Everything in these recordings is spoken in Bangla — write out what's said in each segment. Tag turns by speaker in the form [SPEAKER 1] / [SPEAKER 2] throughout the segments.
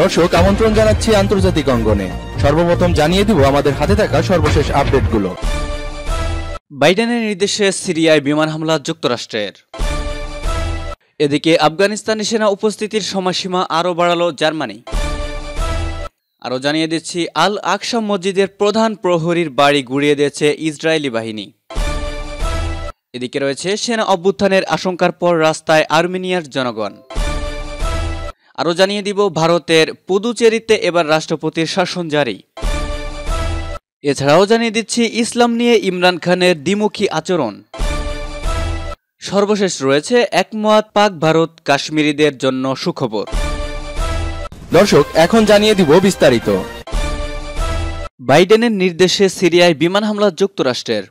[SPEAKER 1] দর্শক আমন্ত্রণ জানাচ্ছি আন্তর্জাতিক অঙ্গনে সর্বপ্রথম জানিয়ে দিব আমাদের হাতে থাকা সর্বশেষ আপডেটগুলো বাইডেনের নির্দেশে সিরিয়ায় বিমান হামলা যুক্তরাষ্ট্রের এদিকে আফগানিস্তানে সেনা উপস্থিতির সময়সীমা আরও বাড়াল জার্মানি আরও জানিয়ে দিচ্ছি আল আকসাম মসজিদের প্রধান প্রহরীর বাড়ি গুড়িয়ে দিয়েছে ইসরায়েলি বাহিনী এদিকে রয়েছে সেনা অভ্যুত্থানের আশঙ্কার পর রাস্তায় আর্মেনিয়ার জনগণ আরও জানিয়ে দিব ভারতের পুদুচেরিতে এবার রাষ্ট্রপতির শাসন জারি এছাড়াও জানিয়ে দিচ্ছি ইসলাম নিয়ে ইমরান খানের দ্বিমুখী আচরণ সর্বশেষ রয়েছে একমত পাক ভারত কাশ্মীরিদের জন্য সুখবর দর্শক এখন জানিয়ে দিব বিস্তারিত বাইডেনের নির্দেশে সিরিয়ায় বিমান হামলা যুক্তরাষ্ট্রের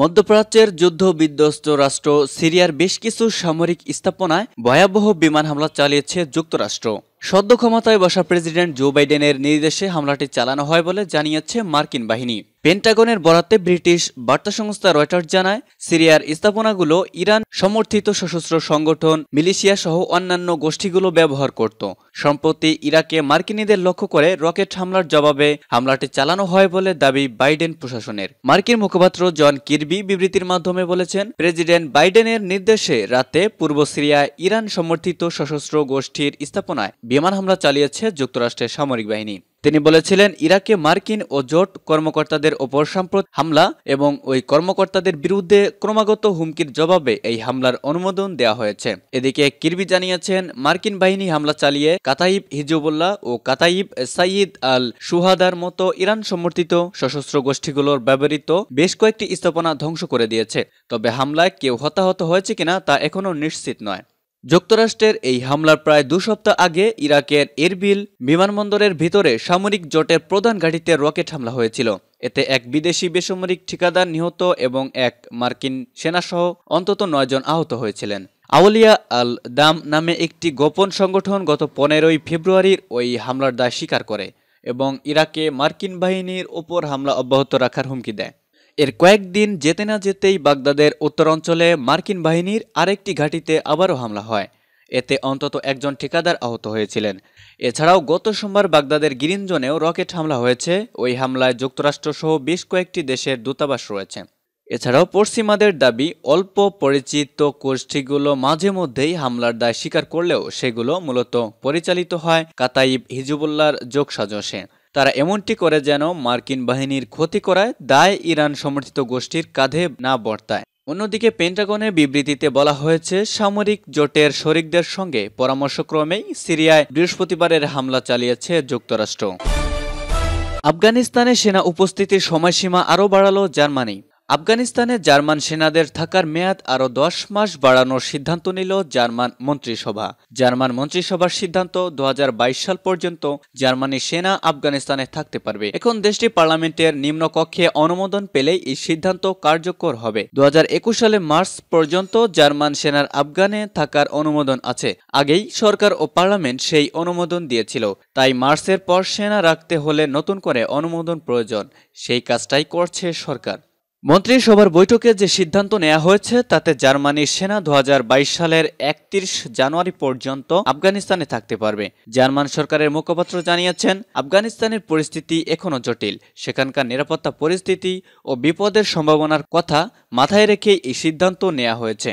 [SPEAKER 1] মধ্যপ্রাচ্যের যুদ্ধ বিধ্বস্ত রাষ্ট্র সিরিয়ার বেশ কিছু সামরিক স্থাপনায় ভয়াবহ বিমান হামলা চালিয়েছে যুক্তরাষ্ট্র সদ্য ক্ষমতায় বসা প্রেসিডেন্ট জো বাইডেনের নির্দেশে হামলাটি চালানো হয় বলে জানিয়েছে মার্কিন বাহিনী পেন্টাগনের বরাতে ব্রিটিশ বার্তা সংস্থা রয়টার্স জানায় সিরিয়ার স্থাপনাগুলো ইরান সমর্থিত সশস্ত্র সংগঠন মিলিশিয়া সহ অন্যান্য গোষ্ঠীগুলো ব্যবহার করত সম্প্রতি ইরাকে মার্কিনীদের লক্ষ্য করে রকেট হামলার জবাবে হামলাটি চালানো হয় বলে দাবি বাইডেন প্রশাসনের মার্কিন মুখপাত্র জন কির্বি বিবৃতির মাধ্যমে বলেছেন প্রেসিডেন্ট বাইডেনের নির্দেশে রাতে পূর্ব সিরিয়ায় ইরান সমর্থিত সশস্ত্র গোষ্ঠীর স্থাপনায় বিমান হামলা চালিয়েছে যুক্তরাষ্ট্রের সামরিক বাহিনী তিনি বলেছিলেন ইরাকে মার্কিন ও জোট কর্মকর্তাদের ওপর সাম্প্রত হামলা এবং ওই কর্মকর্তাদের বিরুদ্ধে ক্রমাগত হুমকির জবাবে এই হামলার অনুমোদন দেওয়া হয়েছে এদিকে কির্বি জানিয়েছেন মার্কিন বাহিনী হামলা চালিয়ে কাতাইব হিজুবুল্লাহ ও কাতাইব সাইদ আল সুহাদার মতো ইরান সমর্থিত সশস্ত্র গোষ্ঠীগুলোর ব্যবহৃত বেশ কয়েকটি স্থাপনা ধ্বংস করে দিয়েছে তবে হামলায় কেউ হতাহত হয়েছে কিনা তা এখনও নিশ্চিত নয় যুক্তরাষ্ট্রের এই হামলার প্রায় দু সপ্তাহ আগে ইরাকের এরবিল বিমানবন্দরের ভিতরে সামরিক জোটের প্রধান ঘাঁটিতে রকেট হামলা হয়েছিল এতে এক বিদেশি বেসামরিক ঠিকাদার নিহত এবং এক মার্কিন সেনাসহ অন্তত নয়জন আহত হয়েছিলেন আউলিয়া আল দাম নামে একটি গোপন সংগঠন গত পনেরোই ফেব্রুয়ারির ওই হামলার দায় স্বীকার করে এবং ইরাকে মার্কিন বাহিনীর ওপর হামলা অব্যাহত রাখার হুমকি দেয় এর কয়েকদিন যেতে না যেতেই বাগদাদের উত্তরাঞ্চলে মার্কিন বাহিনীর আরেকটি ঘাঁটিতে আবারও হামলা হয় এতে অন্তত একজন ঠিকাদার আহত হয়েছিলেন এছাড়াও গত সোমবার বাগদাদের গ্রিনজনেও রকেট হামলা হয়েছে ওই হামলায় যুক্তরাষ্ট্রসহ বেশ কয়েকটি দেশের দূতাবাস রয়েছে এছাড়াও পশ্চিমাদের দাবি অল্প পরিচিত গোষ্ঠীগুলো মাঝে মধ্যেই হামলার দায় স্বীকার করলেও সেগুলো মূলত পরিচালিত হয় কাতাইব হিজুবুল্লার যোগসাজসে তারা এমনটি করে যেন মার্কিন বাহিনীর ক্ষতি করায় দায় ইরান সমর্থিত গোষ্ঠীর কাঁধে না বর্তায় অন্যদিকে পেন্টাগনের বিবৃতিতে বলা হয়েছে সামরিক জোটের শরিকদের সঙ্গে পরামর্শক্রমেই সিরিয়ায় বৃহস্পতিবারের হামলা চালিয়েছে যুক্তরাষ্ট্র আফগানিস্তানে সেনা উপস্থিতির সময়সীমা আরও বাড়ালো জার্মানি আফগানিস্তানে জার্মান সেনাদের থাকার মেয়াদ আরও দশ মাস বাড়ানোর সিদ্ধান্ত নিল জার্মান মন্ত্রিসভা জার্মান মন্ত্রিসভার সিদ্ধান্ত দু সাল পর্যন্ত জার্মানি সেনা আফগানিস্তানে থাকতে পারবে এখন দেশটি পার্লামেন্টের নিম্নকক্ষে অনুমোদন পেলেই এই সিদ্ধান্ত কার্যকর হবে দু সালে মার্চ পর্যন্ত জার্মান সেনার আফগানে থাকার অনুমোদন আছে আগেই সরকার ও পার্লামেন্ট সেই অনুমোদন দিয়েছিল তাই মার্চের পর সেনা রাখতে হলে নতুন করে অনুমোদন প্রয়োজন সেই কাজটাই করছে সরকার মন্ত্রিসভার বৈঠকে যে সিদ্ধান্ত নেওয়া হয়েছে তাতে জার্মানির সেনা দু সালের একত্রিশ জানুয়ারি পর্যন্ত আফগানিস্তানে থাকতে পারবে জার্মান সরকারের মুখপাত্র জানিয়েছেন আফগানিস্তানের পরিস্থিতি এখনও জটিল সেখানকার নিরাপত্তা পরিস্থিতি ও বিপদের সম্ভাবনার কথা মাথায় রেখে এই সিদ্ধান্ত নেওয়া হয়েছে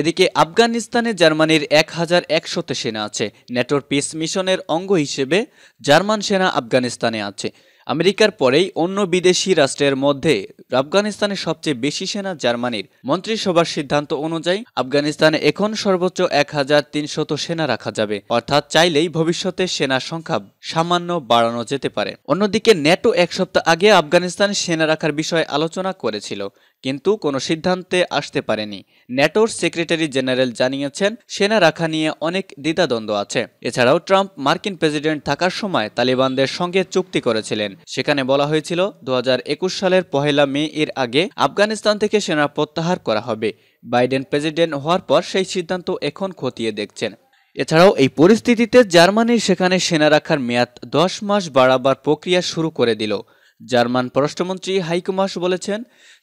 [SPEAKER 1] এদিকে আফগানিস্তানে জার্মানির এক হাজার একশোতে সেনা আছে নেটোর পিস মিশনের অঙ্গ হিসেবে জার্মান সেনা আফগানিস্তানে আছে আমেরিকার পরেই অন্য বিদেশি রাষ্ট্রের মধ্যে আফগানিস্তানে সবচেয়ে বেশি সেনা জার্মানির মন্ত্রিসভার সিদ্ধান্ত অনুযায়ী আফগানিস্তানে এখন সর্বোচ্চ এক হাজার তিনশত সেনা রাখা যাবে অর্থাৎ চাইলেই ভবিষ্যতে সেনা সংখ্যা সামান্য বাড়ানো যেতে পারে অন্যদিকে ন্যাটো এক সপ্তাহ আগে আফগানিস্তানে সেনা রাখার বিষয়ে আলোচনা করেছিল কিন্তু কোনো সিদ্ধান্তে আসতে পারেনি ন্যাটোর সেক্রেটারি জেনারেল জানিয়েছেন সেনা রাখা নিয়ে অনেক দ্বিধাদ্বন্দ্ব আছে এছাড়াও ট্রাম্প মার্কিন প্রেসিডেন্ট থাকার সময় তালিবানদের সঙ্গে চুক্তি করেছিলেন সেখানে বলা হয়েছিল দু সালের পহেলা মে এর আগে আফগানিস্তান থেকে সেনা প্রত্যাহার করা হবে বাইডেন প্রেসিডেন্ট হওয়ার পর সেই সিদ্ধান্ত এখন খতিয়ে দেখছেন এছাড়াও এই পরিস্থিতিতে জার্মানি সেখানে সেনা রাখার মেয়াদ দশ মাস বাড়াবার প্রক্রিয়া শুরু করে দিল জার্মান পররাষ্ট্রমন্ত্রী হাইকুমাস বলেছেন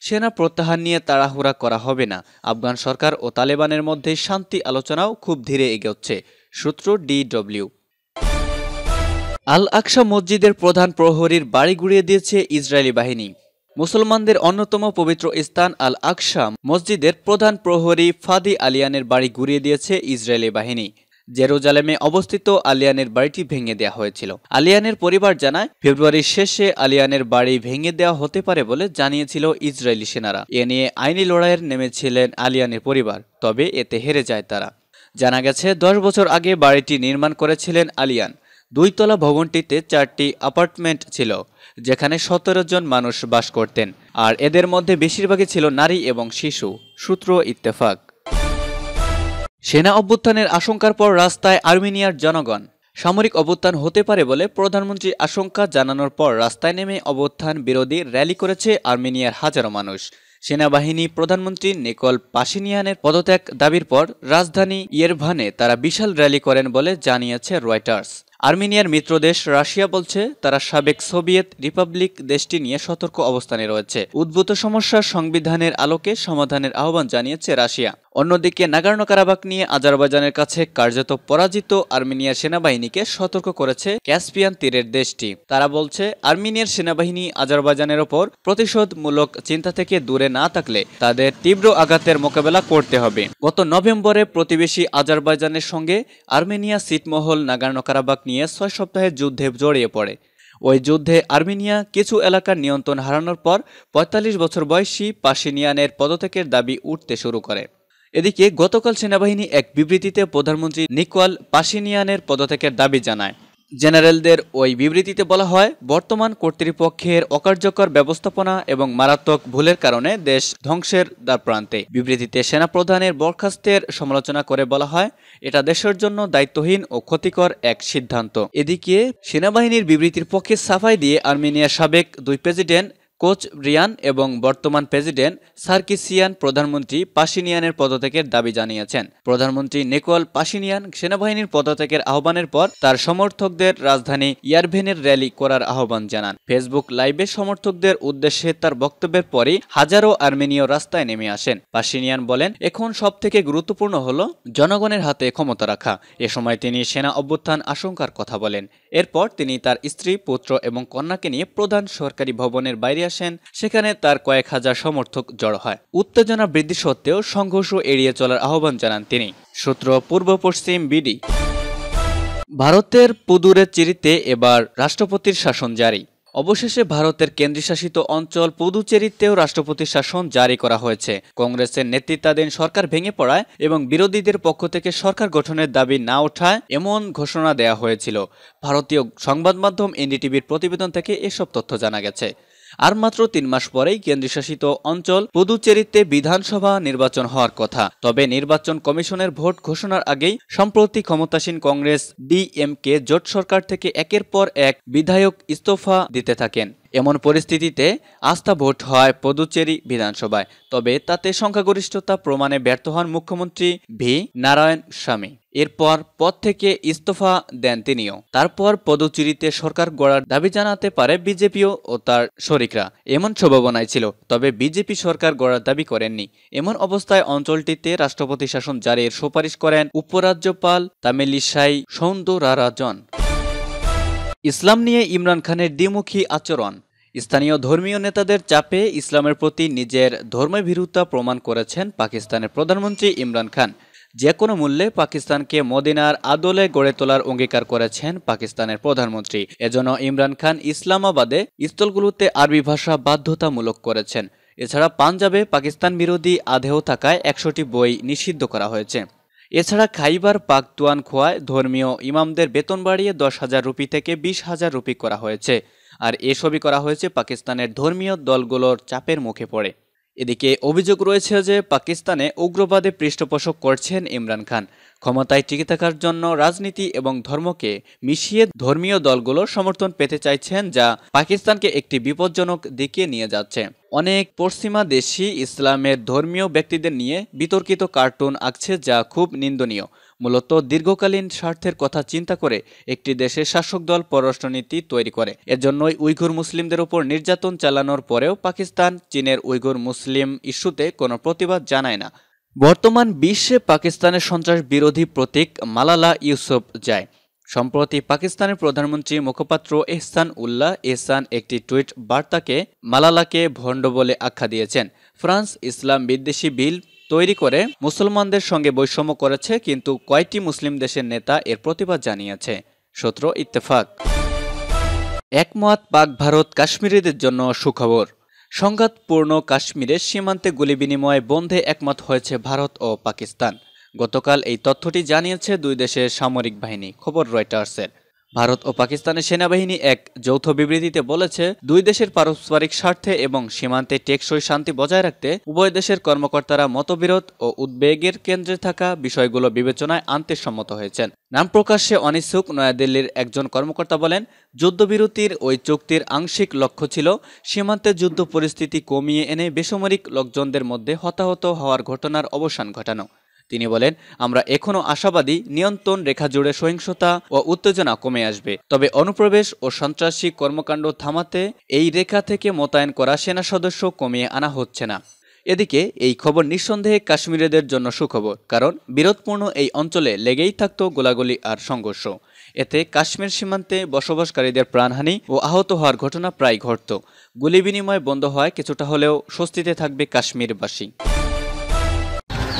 [SPEAKER 1] সেনা প্রত্যাহার নিয়ে তাড়াহুড়া করা হবে না আফগান সরকার ও তালেবানের মধ্যে শান্তি আলোচনাও খুব ধীরে এগোচ্ছে সূত্র ডিডব্লিউ আল আকসা মসজিদের প্রধান প্রহরীর বাড়ি গুড়িয়ে দিয়েছে ইসরায়েলি বাহিনী মুসলমানদের অন্যতম পবিত্র স্থান আল আকসা মসজিদের প্রধান প্রহরী ফাদি আলিয়ানের বাড়ি গুড়িয়ে দিয়েছে ইসরায়েলি বাহিনী জেরুজালেমে অবস্থিত আলিয়ানের বাড়িটি ভেঙে দেওয়া হয়েছিল আলিয়ানের পরিবার জানায় ফেব্রুয়ারির শেষে আলিয়ানের বাড়ি ভেঙে দেওয়া হতে পারে বলে জানিয়েছিল ইসরায়েলি সেনারা এ নিয়ে আইনি লড়াইয়ের নেমেছিলেন আলিয়ানের পরিবার তবে এতে হেরে যায় তারা জানা গেছে দশ বছর আগে বাড়িটি নির্মাণ করেছিলেন আলিয়ান দুইতলা ভবনটিতে চারটি অ্যাপার্টমেন্ট ছিল যেখানে সতেরো জন মানুষ বাস করতেন আর এদের মধ্যে বেশিরভাগই ছিল নারী এবং শিশু সূত্র ইত্তেফাক সেনা অভ্যুত্থানের আশঙ্কার পর রাস্তায় আর্মেনিয়ার জনগণ সামরিক অভ্যুত্থান হতে পারে বলে প্রধানমন্ত্রী আশঙ্কা জানানোর পর রাস্তায় নেমে অভ্যুত্থান বিরোধী র্যালি করেছে আর্মেনিয়ার হাজারো মানুষ সেনাবাহিনী প্রধানমন্ত্রী নিকল পাশিনিয়ানের পদত্যাগ দাবির পর রাজধানী ইয়েরভানে তারা বিশাল র্যালি করেন বলে জানিয়েছে রয়টার্স আর্মেনিয়ার মিত্র দেশ রাশিয়া বলছে তারা সাবেক সোভিয়েত রিপাবলিক দেশটি নিয়ে সতর্ক অবস্থানে রয়েছে উদ্ভূত সমস্যার সংবিধানের আলোকে সমাধানের আহ্বান জানিয়েছে রাশিয়া অন্যদিকে নাগার্ন কারাবাক নিয়ে আজারবাইজানের কাছে কার্যত পরাজিত আর্মেনিয়ার সেনাবাহিনীকে সতর্ক করেছে ক্যাসপিয়ান তীরের দেশটি তারা বলছে আর্মেনিয়ার সেনাবাহিনী আজারবাইজানের ওপর প্রতিশোধমূলক চিন্তা থেকে দূরে না থাকলে তাদের তীব্র আঘাতের মোকাবেলা করতে হবে গত নভেম্বরে প্রতিবেশী আজারবাইজানের সঙ্গে আর্মেনিয়া সিটমহল নাগার্ন কারাবাক নিয়ে ছয় সপ্তাহের যুদ্ধে জড়িয়ে পড়ে ওই যুদ্ধে আর্মেনিয়া কিছু এলাকার নিয়ন্ত্রণ হারানোর পর ৪৫ বছর বয়সী পাশিনিয়ানের পদত্যাগের দাবি উঠতে শুরু করে এদিকে গতকাল সেনাবাহিনী এক বিবৃতিতে প্রধানমন্ত্রী নিকোয়াল পাশিনিয়ানের পদত্যাগের দাবি জানায় জেনারেলদের ওই বিবৃতিতে বলা হয় বর্তমান কর্তৃপক্ষের অকার্যকর ব্যবস্থাপনা এবং মারাত্মক ভুলের কারণে দেশ ধ্বংসের দ্বারপ্রান্তে বিবৃতিতে সেনাপ্রধানের বরখাস্তের সমালোচনা করে বলা হয় এটা দেশের জন্য দায়িত্বহীন ও ক্ষতিকর এক সিদ্ধান্ত এদিকে সেনাবাহিনীর বিবৃতির পক্ষে সাফাই দিয়ে আর্মেনিয়ার সাবেক দুই প্রেসিডেন্ট কোচ রিয়ান এবং বর্তমান প্রেসিডেন্ট সার্কিসিয়ান প্রধানমন্ত্রী পাশিনিয়ানের পদত্যাগের দাবি জানিয়েছেন প্রধানমন্ত্রী নেকোয়াল পাশিনিয়ান সেনাবাহিনীর পদত্যাগের আহ্বানের পর তার সমর্থকদের রাজধানী ইয়ারভেনের র্যালি করার আহ্বান জানান ফেসবুক লাইভে সমর্থকদের উদ্দেশ্যে তার বক্তব্যের পরই হাজারো আর্মেনীয় রাস্তায় নেমে আসেন পাশিনিয়ান বলেন এখন সব থেকে গুরুত্বপূর্ণ হল জনগণের হাতে ক্ষমতা রাখা এ সময় তিনি সেনা অভ্যুত্থান আশঙ্কার কথা বলেন এরপর তিনি তার স্ত্রী পুত্র এবং কন্যাকে নিয়ে প্রধান সরকারি ভবনের বাইরে আসেন সেখানে তার কয়েক হাজার সমর্থক জড়ো হয় উত্তেজনা বৃদ্ধি সত্ত্বেও সংঘর্ষ এড়িয়ে চলার আহ্বান জানান তিনি সূত্র পূর্ব পশ্চিম বিডি ভারতের পুদুরে চিরিতে এবার রাষ্ট্রপতির শাসন জারি অবশেষে ভারতের কেন্দ্রশাসিত অঞ্চল পুদুচেরিতেও রাষ্ট্রপতির শাসন জারি করা হয়েছে কংগ্রেসের নেতৃত্বাধীন সরকার ভেঙে পড়ায় এবং বিরোধীদের পক্ষ থেকে সরকার গঠনের দাবি না ওঠায় এমন ঘোষণা দেয়া হয়েছিল ভারতীয় সংবাদ মাধ্যম এনডিটিভির প্রতিবেদন থেকে এসব তথ্য জানা গেছে আর মাত্র তিন মাস পরেই কেন্দ্রশাসিত অঞ্চল পুদুচেরিতে বিধানসভা নির্বাচন হওয়ার কথা তবে নির্বাচন কমিশনের ভোট ঘোষণার আগেই সম্প্রতি ক্ষমতাসীন কংগ্রেস ডিএমকে জোট সরকার থেকে একের পর এক বিধায়ক ইস্তফা দিতে থাকেন এমন পরিস্থিতিতে আস্থা ভোট হয় পদুচেরি বিধানসভায় তবে তাতে সংখ্যাগরিষ্ঠতা প্রমাণে ব্যর্থ হন মুখ্যমন্ত্রী ভি নারায়ণ স্বামী এরপর পদ থেকে ইস্তফা দেন তিনিও তারপর পদচুরিতে সরকার গড়ার দাবি জানাতে পারে বিজেপিও ও তার শরিকরা এমন সম্ভাবনায় ছিল তবে বিজেপি সরকার গড়ার দাবি করেননি এমন অবস্থায় অঞ্চলটিতে রাষ্ট্রপতি শাসন জারির সুপারিশ করেন উপরাজ্যপাল তামিলিসাই সৌন্দরারাজন ইসলাম নিয়ে ইমরান খানের দ্বিমুখী আচরণ স্থানীয় ধর্মীয় নেতাদের চাপে ইসলামের প্রতি নিজের ধর্মভীরুতা প্রমাণ করেছেন পাকিস্তানের প্রধানমন্ত্রী ইমরান খান যে কোনো মূল্যে পাকিস্তানকে মদিনার আদলে গড়ে তোলার অঙ্গীকার করেছেন পাকিস্তানের প্রধানমন্ত্রী এজন্য ইমরান খান ইসলামাবাদে স্থলগুলোতে আরবি ভাষা বাধ্যতামূলক করেছেন এছাড়া পাঞ্জাবে পাকিস্তান বিরোধী আধেও থাকায় একশোটি বই নিষিদ্ধ করা হয়েছে এছাড়া খাইবার পাকতুয়ান খোয়ায় ধর্মীয় ইমামদের বেতন বাড়িয়ে দশ হাজার রুপি থেকে বিশ হাজার রুপি করা হয়েছে আর এসবই করা হয়েছে পাকিস্তানের ধর্মীয় দলগুলোর চাপের মুখে পড়ে এদিকে অভিযোগ রয়েছে যে পাকিস্তানে উগ্রবাদে পৃষ্ঠপোষক করছেন ইমরান খান ক্ষমতায় টিকে থাকার জন্য রাজনীতি এবং ধর্মকে মিশিয়ে ধর্মীয় দলগুলোর সমর্থন পেতে চাইছেন যা পাকিস্তানকে একটি বিপজ্জনক দিকে নিয়ে যাচ্ছে অনেক পশ্চিমা দেশি ইসলামের ধর্মীয় ব্যক্তিদের নিয়ে বিতর্কিত কার্টুন আঁকছে যা খুব নিন্দনীয় মূলত দীর্ঘকালীন স্বার্থের কথা চিন্তা করে একটি দেশের শাসক দল পররাষ্ট্রনীতি তৈরি করে এজন্যই উইঘুর মুসলিমদের উপর নির্যাতন চালানোর পরেও পাকিস্তান চীনের উইঘুর মুসলিম ইস্যুতে কোনো প্রতিবাদ জানায় না বর্তমান বিশ্বে পাকিস্তানের সন্ত্রাস বিরোধী প্রতীক মালালা ইউসুফ যায় সম্প্রতি পাকিস্তানের প্রধানমন্ত্রী মুখপাত্র এহসান উল্লাহ এহসান একটি টুইট বার্তাকে মালালাকে ভণ্ড বলে আখ্যা দিয়েছেন ফ্রান্স ইসলাম বিদ্বেষী বিল তৈরি করে মুসলমানদের সঙ্গে বৈষম্য করেছে কিন্তু কয়েকটি মুসলিম দেশের নেতা এর প্রতিবাদ জানিয়েছে সূত্র ইত্তেফাক একমত পাক ভারত কাশ্মীরিদের জন্য সুখবর সংঘাতপূর্ণ কাশ্মীরের সীমান্তে গুলি বিনিময়ে বন্ধে একমত হয়েছে ভারত ও পাকিস্তান গতকাল এই তথ্যটি জানিয়েছে দুই দেশের সামরিক বাহিনী খবর রয়টার্সের ভারত ও পাকিস্তানের সেনাবাহিনী এক যৌথ বিবৃতিতে বলেছে দুই দেশের পারস্পরিক স্বার্থে এবং সীমান্তে টেকসই শান্তি বজায় রাখতে উভয় দেশের কর্মকর্তারা মতবিরোধ ও উদ্বেগের কেন্দ্রে থাকা বিষয়গুলো বিবেচনায় আনতে সম্মত হয়েছেন নাম প্রকাশ্যে অনিচ্ছুক নয়াদিল্লির একজন কর্মকর্তা বলেন যুদ্ধবিরতির ওই চুক্তির আংশিক লক্ষ্য ছিল সীমান্তে যুদ্ধ পরিস্থিতি কমিয়ে এনে বেসামরিক লোকজনদের মধ্যে হতাহত হওয়ার ঘটনার অবসান ঘটানো তিনি বলেন আমরা এখনও আশাবাদী নিয়ন্ত্রণ রেখা জুড়ে সহিংসতা ও উত্তেজনা কমে আসবে তবে অনুপ্রবেশ ও সন্ত্রাসী কর্মকাণ্ড থামাতে এই রেখা থেকে মোতায়েন করা সেনা সদস্য কমিয়ে আনা হচ্ছে না এদিকে এই খবর নিঃসন্দেহে কাশ্মীরিদের জন্য সুখবর কারণ বিরোধপূর্ণ এই অঞ্চলে লেগেই থাকত গোলাগুলি আর সংঘর্ষ এতে কাশ্মীর সীমান্তে বসবাসকারীদের প্রাণহানি ও আহত হওয়ার ঘটনা প্রায় ঘটত গুলি বিনিময় বন্ধ হওয়ায় কিছুটা হলেও স্বস্তিতে থাকবে কাশ্মীরবাসী